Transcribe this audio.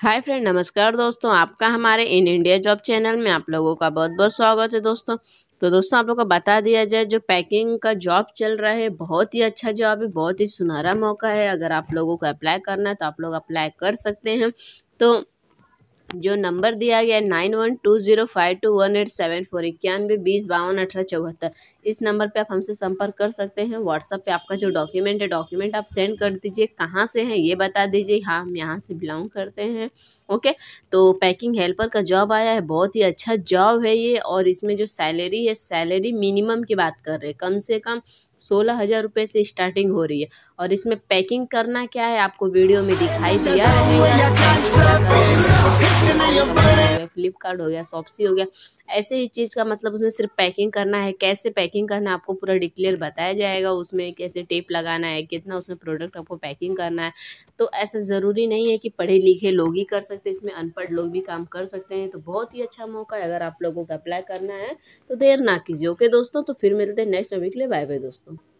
hi friend नमस्कार दोस्तों आपका हमारे इन इंडिया जॉब चैनल में आप लोगों का बहुत बहुत स्वागत है दोस्तों तो दोस्तों आप लोग को बता दिया जाए जो पैकिंग का जॉब चल रहा है बहुत ही अच्छा जॉब है बहुत ही सुनहरा मौका है अगर आप लोगों को अप्लाई करना है तो आप लोग अप्लाई कर सकते हैं तो जो नंबर दिया गया है nine one two zero five two one eight seven four इक्यानवे बीस बावन अठारह चौहत्तर इस नंबर पे आप हमसे संपर्क कर सकते हैं व्हाट्सअप पे आपका जो डॉक्यूमेंट है डॉक्यूमेंट आप सेंड कर दीजिए कहाँ से हैं ये बता दीजिए हाँ हम यहाँ से बिलोंग करते हैं ओके तो पैकिंग हेल्पर का जॉब आया है बहुत ही अच्छा जॉब है ये और इसमें जो सैलरी है सैलरी मिनिमम की बात कर रहे हैं कम से कम सोलह हज़ार रुपये से स्टार्टिंग हो रही है और इसमें पैकिंग करना क्या है आपको वीडियो में दिखाई दिया रहेगा फ्लिपकार्ट हो गया सॉप्सी हो गया ऐसे ही चीज़ का मतलब उसमें सिर्फ पैकिंग करना है कैसे पैकिंग करना है आपको पूरा डिक्लेयर बताया जाएगा उसमें कैसे टेप लगाना है कितना उसमें प्रोडक्ट आपको पैकिंग करना है तो ऐसा ज़रूरी नहीं है कि पढ़े लिखे लोग ही कर सकते इसमें अनपढ़ लोग भी काम कर सकते हैं तो बहुत ही अच्छा मौका है अगर आप लोगों को अप्लाई करना है तो देर ना कीजिए ओके दोस्तों तो फिर मिलते हैं नेक्स्ट वीक ले बाय बाय दोस्तों